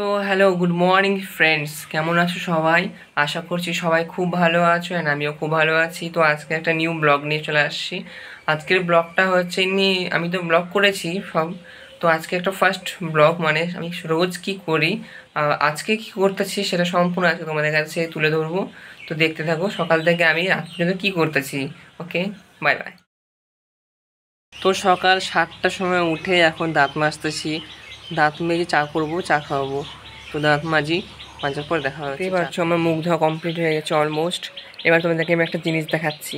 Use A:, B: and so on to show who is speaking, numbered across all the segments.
A: তো hello good morning friends কেমন আছো সবাই আশা করছি সবাই খুব ভালো আছো অ্যান্ড আমিও খুব ভালো আছি তো আজকে একটা নিউ ব্লগ নিয়ে চলে আসছি আজকের ব্লগটা হচ্ছে নিয়ে আমি তো ব্লগ করেছি সব তো আজকে একটা ফার্স্ট ব্লগ মানে আমি রোজ কি করি আজকে কি করতেছি সেটা সম্পূর্ণ আজকে তোমাদের কাছে তুলে ধরবো তো দেখতে থাকো সকাল থেকে আমি রাত পর্যন্ত কী করতেছি ওকে বাই বাই তো সকাল সাতটার সময় উঠে এখন দাঁত মাজতেছি দাঁত মেজে চা করবো চা খাওয়াবো তো দাঁত মাঝি মাজার পর দেখা হবে পারছো আমার মুখ ধোয়া কমপ্লিট হয়ে গেছে অলমোস্ট এবার তোমাদেরকে আমি একটা জিনিস দেখাচ্ছি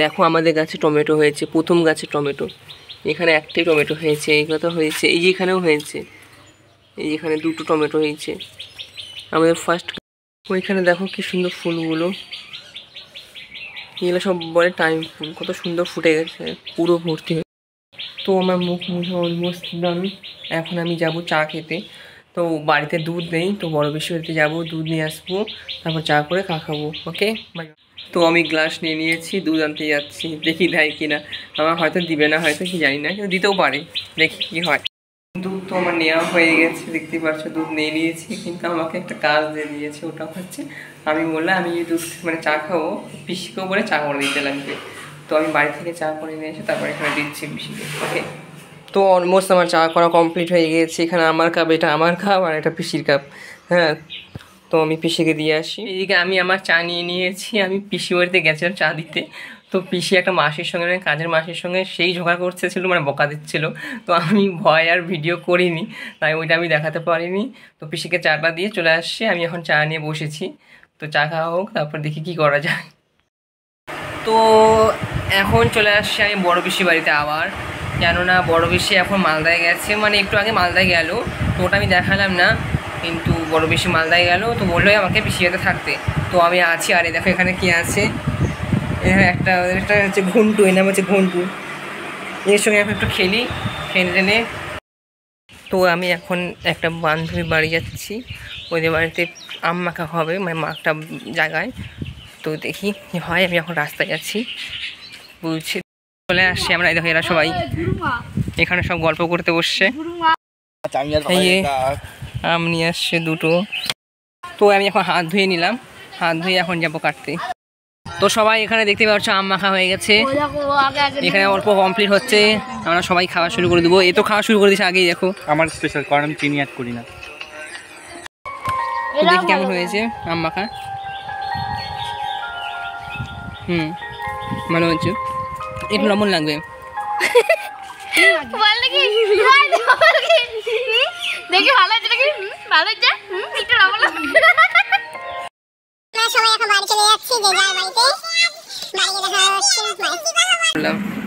A: দেখো আমাদের গাছে টমেটো হয়েছে প্রথম গাছে টমেটো এখানে একটাই টমেটো হয়েছে এইগুলো তো হয়েছে এই যেখানেও হয়েছে এই যেখানে দুটো টমেটো হয়েছে আমাদের ফার্স্ট ওইখানে দেখো কি সুন্দর ফুলগুলো এগুলো সব বলে টাইম ফুল কত সুন্দর ফুটে গেছে পুরো ভর্তি তো আমার মুখ মুখে অলমোস্ট ডান এখন আমি যাব চা খেতে তো বাড়িতে দুধ নেই তো বড় বেশি বাড়িতে যাবো দুধ নিয়ে আসবো তারপর চা করে খা খাবো ওকে তো আমি গ্লাস নিয়ে নিয়েছি দুধ আনতে যাচ্ছি দেখি দেয় কিনা আমার হয়তো দিবে না হয়তো কি জানি না কিন্তু দিতেও পারে দেখি কি হয় দুধ তো আমার নেওয়া হয়ে গেছে দেখতে পাচ্ছ দুধ নিয়ে নিয়েছি কিন্তু আমাকে একটা কাজ দিয়ে দিয়েছে ওটা হচ্ছে আমি বললাম আমি দুধ মানে চা খাবো পিসিকেও বলে চা করে দিতে লাগবে তো আমি বাড়ি থেকে চা করে নিয়ে এসে তারপরে এখানে দিচ্ছি পিসিকে ওকে তো অলমোস্ট আমার চা করা কমপ্লিট হয়ে গিয়েছে এখানে আমার কাপ এটা আমার কাপ আর এটা পিসির কাপ হ্যাঁ তো আমি পিসিকে দিয়ে আসি এদিকে আমি আমার চা নিয়ে নিয়েছি আমি পিসি বাড়িতে গেছিলাম চা দিতে তো পিসি একটা মাসির সঙ্গে মানে কাজের মাসির সঙ্গে সেই ঝোঁকা করতেছিল মানে বকা দিচ্ছিল তো আমি ভয় আর ভিডিও করিনি তাই ওইটা আমি দেখাতে পারিনি তো পিসিকে চাটা দিয়ে চলে আসছি আমি এখন চা নিয়ে বসেছি তো চা খাওয়া হোক তারপর দেখি কি করা যায় তো এখন চলে আসছি আমি বড় বেশি বাড়িতে আবার কেননা বড় পিসি এখন মালদায় গেছে মানে একটু আগে মালদায় গেল তো ওটা আমি দেখালাম না কিন্তু বড় বেশি মালদায় গেল তো বললোই আমাকে পিসিয়াতে থাকতে তো আমি আছি আরে দেখো এখানে কি আছে একটা একটা হচ্ছে ঘন্টু এর নাম হচ্ছে ঘন্টু এর সঙ্গে এখন একটু খেলি খেলে টেনে তো আমি এখন একটা বান্ধবী বাড়ি যাচ্ছি ওদের বাড়িতে আম মাখা হবে মানে মাখটা জায়গায় তো দেখি হয় আমি এখন রাস্তায় যাচ্ছি পৌঁছে চলে আসছি আমরা এই দেখো এরা সবাই এখানে সব গল্প করতে বসছে আম নিয়ে আসছে দুটো তো আমি এখন হাত ধুয়ে নিলাম হাত ধুয়ে এখন যাবো কাটতে তো সবাই এখানে দেখতে পাচ্ছ আম মাখা হয়ে গেছে এখানে অল্প কমপ্লিট হচ্ছে আমরা সবাই খাওয়া শুরু করে দেবো এ তো খাওয়া শুরু করে দিচ্ছে আগেই দেখো আমার স্পেশাল কারণ আমি চিনি অ্যাড করি না দেখি কেমন হয়েছে আম মাখা হুম ভালো হচ্ছে একটু লবণ লাগবে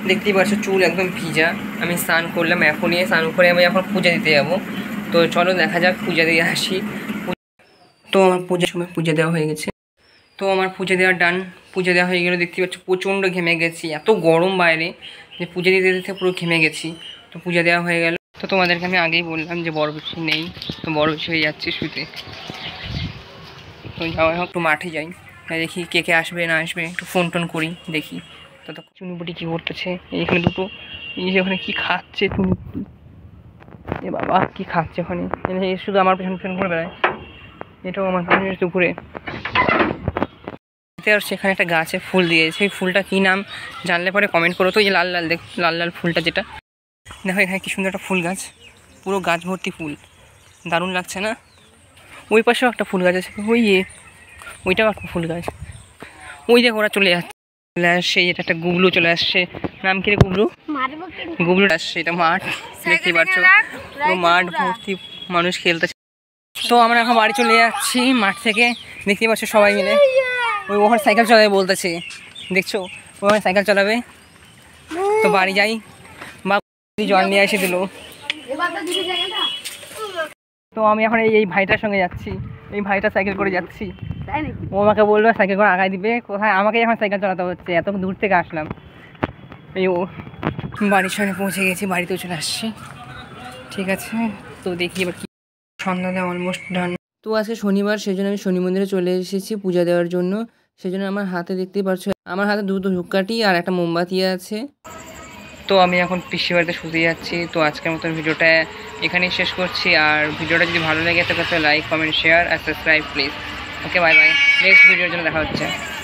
A: দেখতেই পাচ্ছ চুল একদম ভিজা আমি স্নান করলাম এখন নিয়ে স্নান করে আমি এখন পূজা দিতে যাবো তো চলো দেখা যাক পূজা দিয়ে আসি তো আমার পূজার সময় পূজা দেওয়া হয়ে গেছে তো আমার পুজো দেওয়া ডান পুজো দেওয়া হয়ে গেলো দেখতে পাচ্ছ প্রচণ্ড ঘেমে গেছি এত গরম বাইরে যে পুজো দিতে দিতে পুরো ঘেমে গেছি তো পুজো দেওয়া হয়ে গেল তো তোমাদেরকে আমি আগেই বললাম যে বড় বেশি নেই তো বড় বেশি হয়ে যাচ্ছে শুতে তো যাওয়া হোক একটু মাঠে যাই দেখি কে কে আসবে না আসবে একটু ফোন টোন করি দেখি তো চুনিপুটি কী করতেছে এইখানে দুটো এই যে ওখানে কী খাচ্ছে চুনিপুটি এ বাবা কী খাচ্ছে ওখানে শুধু আমার পেছন পেছন ঘুরে বেড়ায় এটাও আমার পেছনে ঘুরে বাড়িতে আর সেখানে একটা গাছে ফুল দিয়ে সেই ফুলটা কী নাম জানলে পরে কমেন্ট করো তো যে লাল লাল দেখ লাল লাল ফুলটা যেটা দেখো এখানে কী সুন্দর একটা ফুল গাছ পুরো গাছ ভর্তি ফুল দারুণ লাগছে না ওই পাশেও একটা ফুল গাছ আছে ওই ইয়ে ওইটাও একটা ফুল গাছ ওই দেখো ওরা চলে যাচ্ছে চলে আসছে এটা একটা গুবলু চলে আসছে নাম কি রে গুবলু গুবলু আসছে এটা মাঠ দেখতে পাচ্ছ পুরো মাঠ ভর্তি মানুষ খেলতেছে তো আমরা এখন বাড়ি চলে যাচ্ছি মাঠ থেকে দেখতে পাচ্ছ সবাই মিলে ওই ওখানে সাইকেল চলাবে বলতেছে দেখছো ওখানে সাইকেল চলাবে তো বাড়ি যাই মা জল নিয়ে এসে দিল তো আমি এখন এই ভাইটার সঙ্গে যাচ্ছি এই ভাইটা সাইকেল করে যাচ্ছি ও আমাকে বললো সাইকেল করে আগায় দিবে কোথায় আমাকে এখন সাইকেল চালাতে হচ্ছে এত দূর থেকে আসলাম এই ও বাড়ির সঙ্গে পৌঁছে গেছি বাড়িতেও চলে আসছি ঠিক আছে তো দেখি এবার কি সন্ধ্যা অলমোস্ট ডান তো আজকে শনিবার সেই জন্য আমি শনি মন্দিরে চলে এসেছি পূজা দেওয়ার জন্য সেই জন্য আমার হাতে দেখতেই পারছো আমার হাতে দুটো ধুপকাঠি আর একটা মোমবাতি আছে তো আমি এখন পিসি বাড়িতে শুতে যাচ্ছি তো আজকের মতন ভিডিওটা এখানেই শেষ করছি আর ভিডিওটা যদি ভালো লেগে থাকে লাইক কমেন্ট শেয়ার আর subscribe please okay bye bye next ভিডিওর জন্য দেখা হচ্ছে